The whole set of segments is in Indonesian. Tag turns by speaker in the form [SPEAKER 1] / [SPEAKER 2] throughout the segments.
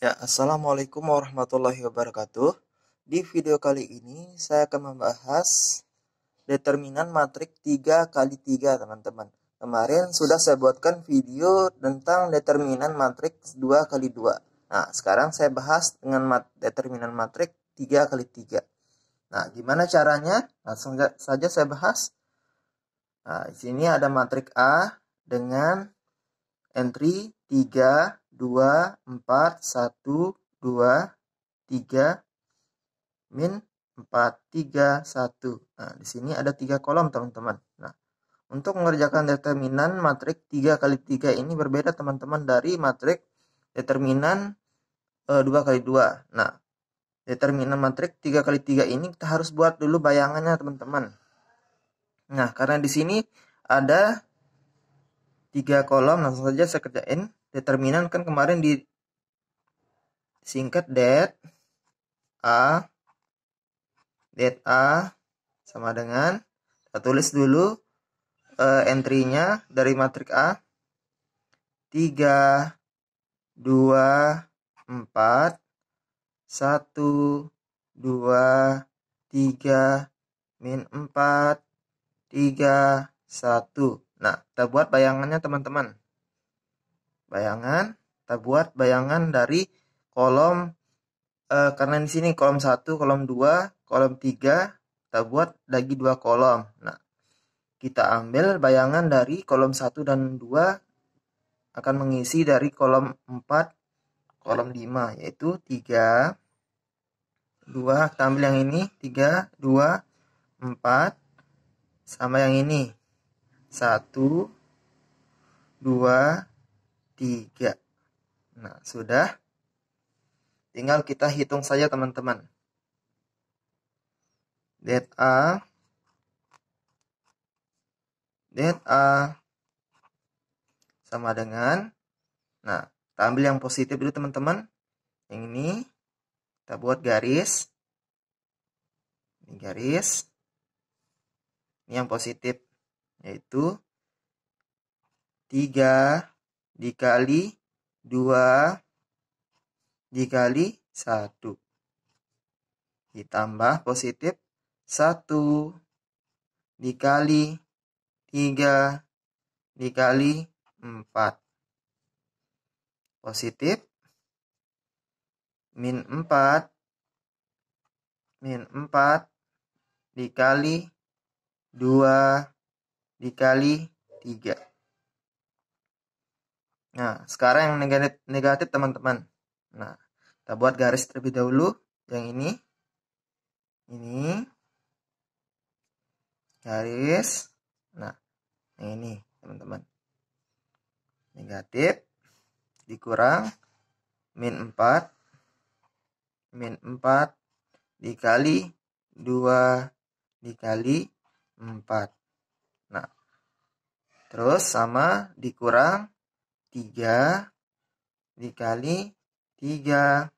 [SPEAKER 1] Ya, Assalamualaikum warahmatullahi wabarakatuh. Di video kali ini saya akan membahas determinan matrik 3 kali 3 teman-teman. Kemarin sudah saya buatkan video tentang determinan matrik 2 kali 2. Nah, sekarang saya bahas dengan mat determinan matrik 3 kali 3. Nah, gimana caranya? Langsung nah, saja saya bahas. Nah, di sini ada matrik A dengan entry 3, 2, 4, 1, 2, 3, min 4, 3, 1. Nah, di sini ada tiga kolom teman-teman. Nah, untuk mengerjakan determinan matrik 3 kali 3 ini berbeda teman-teman dari matrik determinan e, 2 kali 2. Nah, determinan matrik 3 kali 3 ini kita harus buat dulu bayangannya teman-teman. Nah, karena di sini ada tiga kolom langsung saja saya kerjain determinan kan kemarin di singkat det a det a sama dengan kita tulis dulu uh, entry-nya dari matrik A 3 2 4 1 2 3 min 4 3 1 nah kita buat bayangannya teman-teman bayangan kita buat bayangan dari kolom eh, karena di sini kolom 1 kolom 2 kolom 3 kita buat lagi dua kolom nah kita ambil bayangan dari kolom 1 dan 2 akan mengisi dari kolom 4 kolom 5 yaitu 3 2 kita ambil yang ini 3 2 4 sama yang ini 1 2 3 3. Nah, sudah. Tinggal kita hitung saja teman-teman. det A det A sama dengan Nah, kita ambil yang positif dulu teman-teman. Yang ini kita buat garis. Ini garis. Ini yang positif yaitu 3 dikali 2 dikali 1 ditambah positif 1 dikali 3 dikali 4 positif min 4 min 4 dikali 2 dikali 3 Nah, sekarang yang negatif, negatif teman-teman. Nah, kita buat garis terlebih dahulu. Yang ini. Ini. Garis. Nah, yang ini teman-teman. Negatif. Dikurang. Min 4. Min 4. Dikali 2. Dikali 4. Nah. Terus sama dikurang 3 dikali 3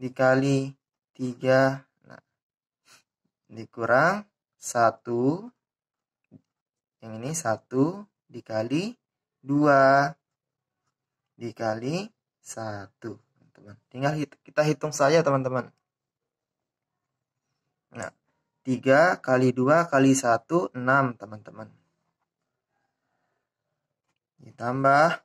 [SPEAKER 1] dikali 3 nah, dikurang 1 yang ini 1 dikali 2 dikali 1 teman tinggal hit kita hitung saja teman-teman nah 3 kali 2 kali 1 6 teman-teman ditambah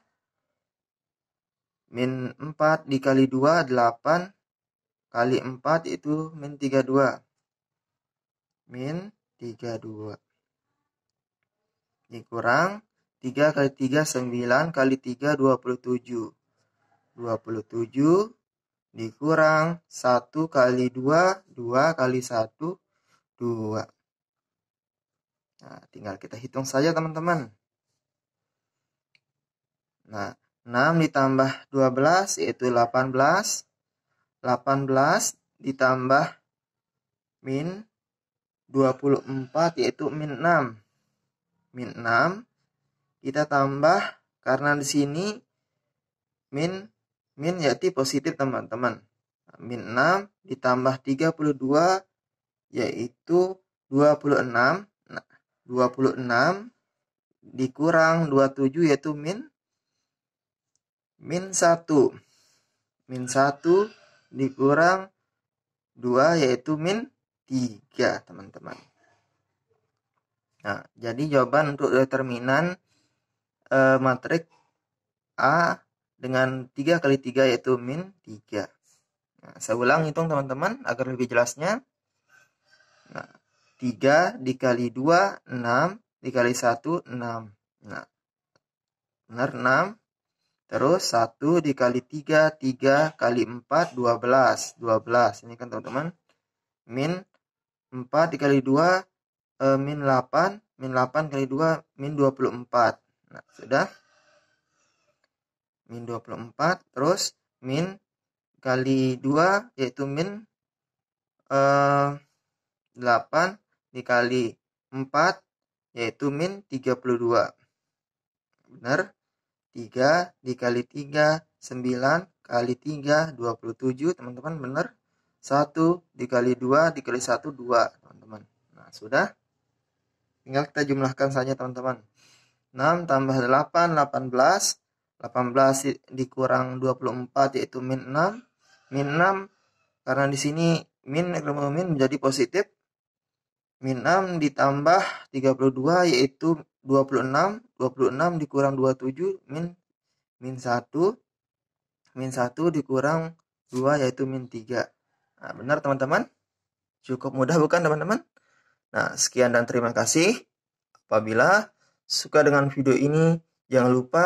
[SPEAKER 1] Min 4 dikali 2, 8. Kali 4 itu min 32. Min 32. Dikurang 3 kali 3, 9 kali 3, 27. 27 dikurang 1 kali 2, 2 kali 1, 2. Nah, tinggal kita hitung saja teman-teman. Nah, 6 ditambah 12 yaitu 18. 18 ditambah min 24 yaitu min 6. Min 6 kita tambah karena di sini min min yaitu positif teman-teman. Min 6 ditambah 32 yaitu 26. Nah, 26 dikurang 27 yaitu min min 1 min 1 dikurang 2 yaitu min 3 teman-teman nah jadi jawaban untuk determinan e, matrik A dengan 3 kali 3 yaitu min 3 nah, saya ulang hitung teman-teman agar lebih jelasnya nah 3 dikali 2 6 dikali 1 6 nah benar 6 Terus 1 dikali 3, 3 kali 4, 12. 12. Ini kan teman-teman. Min 4 dikali 2, e, eh, min 8. Min 8 kali 2, min 24. Nah, sudah. Min 24. Terus min kali 2, yaitu min e, eh, 8 dikali 4, yaitu min 32. Benar. 3 dikali 3 9 kali 3 27 teman-teman benar 1 dikali 2 dikali 1 2 teman-teman nah sudah tinggal kita jumlahkan saja teman-teman 6 tambah 8 18 18 dikurang 24 yaitu min 6 min 6 karena di sini min min menjadi positif min 6 ditambah 32 yaitu 26 26 dikurang 27 min min 1 min 1 dikurang 2 yaitu min 3 nah, benar teman-teman cukup mudah bukan teman-teman nah sekian dan terima kasih apabila suka dengan video ini jangan lupa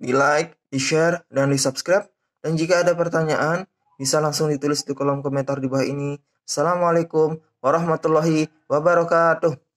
[SPEAKER 1] di like di share dan di subscribe dan jika ada pertanyaan bisa langsung ditulis di kolom komentar di bawah ini assalamualaikum warahmatullahi wabarakatuh